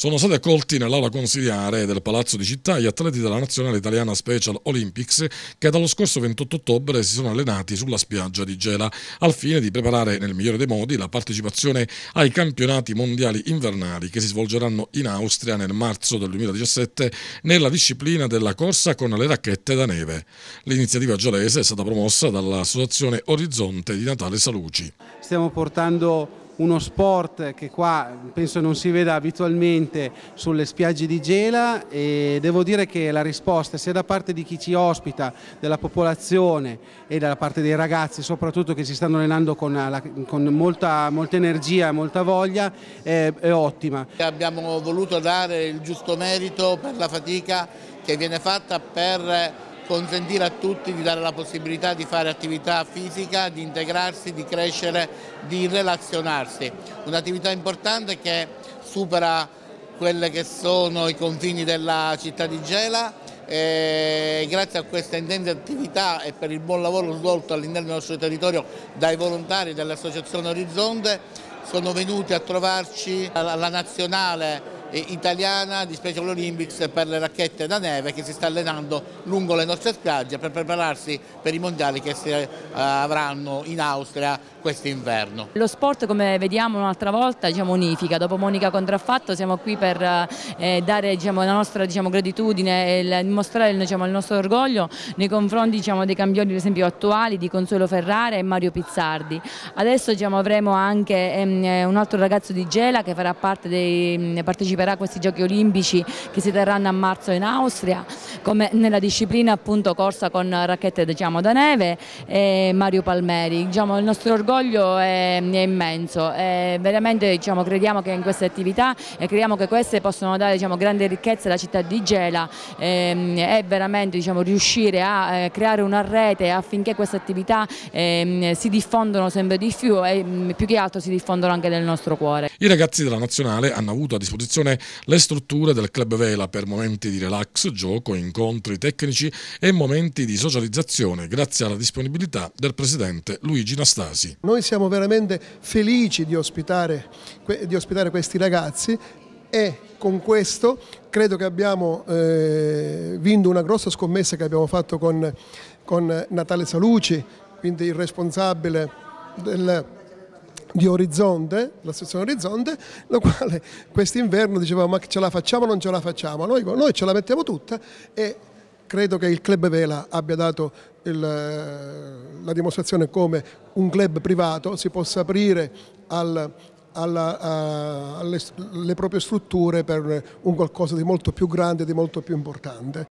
sono stati accolti nell'aula consiliare del Palazzo di Città gli atleti della nazionale italiana Special Olympics che dallo scorso 28 ottobre si sono allenati sulla spiaggia di Gela al fine di preparare nel migliore dei modi la partecipazione ai campionati mondiali invernali che si svolgeranno in Austria nel marzo del 2017 nella disciplina della corsa con le racchette da neve. L'iniziativa gelese è stata promossa dall'associazione Orizzonte di Natale Saluci. Stiamo portando uno sport che qua penso non si veda abitualmente sulle spiagge di Gela e devo dire che la risposta sia da parte di chi ci ospita, della popolazione e dalla parte dei ragazzi soprattutto che si stanno allenando con, la, con molta, molta, energia e molta voglia è, è ottima. Abbiamo voluto dare il giusto merito per la fatica che viene fatta per consentire a tutti di dare la possibilità di fare attività fisica, di integrarsi, di crescere, di relazionarsi. Un'attività importante che supera quelli che sono i confini della città di Gela e grazie a questa intensa attività e per il buon lavoro svolto all'interno del nostro territorio dai volontari dell'Associazione Orizzonte sono venuti a trovarci alla nazionale eh, italiana di Special Olympics per le racchette da neve che si sta allenando lungo le nostre spiagge per prepararsi per i mondiali che si eh, avranno in Austria quest'inverno. Lo sport come vediamo un'altra volta diciamo, unifica, dopo Monica Contraffatto siamo qui per eh, dare diciamo, la nostra diciamo, gratitudine e mostrare diciamo, il nostro orgoglio nei confronti diciamo, dei campioni per esempio attuali di Consuelo Ferrara e Mario Pizzardi. Adesso diciamo, avremo anche ehm, un altro ragazzo di Gela che farà parte dei partecipanti parteciperà a questi giochi olimpici che si terranno a marzo in Austria, come nella disciplina appunto corsa con racchette diciamo, da neve e Mario Palmeri. Diciamo, il nostro orgoglio è, è immenso, e veramente diciamo, crediamo che in queste attività e crediamo che queste possano dare diciamo, grande ricchezza alla città di Gela ehm, e veramente diciamo, riuscire a eh, creare una rete affinché queste attività ehm, si diffondano sempre di più e mm, più che altro si diffondano anche nel nostro cuore. I ragazzi della Nazionale hanno avuto a disposizione disposizione le strutture del Club Vela per momenti di relax, gioco, incontri tecnici e momenti di socializzazione grazie alla disponibilità del presidente Luigi Nastasi. Noi siamo veramente felici di ospitare, di ospitare questi ragazzi e con questo credo che abbiamo eh, vinto una grossa scommessa che abbiamo fatto con, con Natale Salucci, quindi il responsabile del di Orizzonte, la stazione Orizzonte, la quale quest'inverno diceva ma ce la facciamo o non ce la facciamo? Noi, noi ce la mettiamo tutta e credo che il Club Vela abbia dato il, la dimostrazione come un club privato si possa aprire al, alla, alle, alle proprie strutture per un qualcosa di molto più grande, di molto più importante.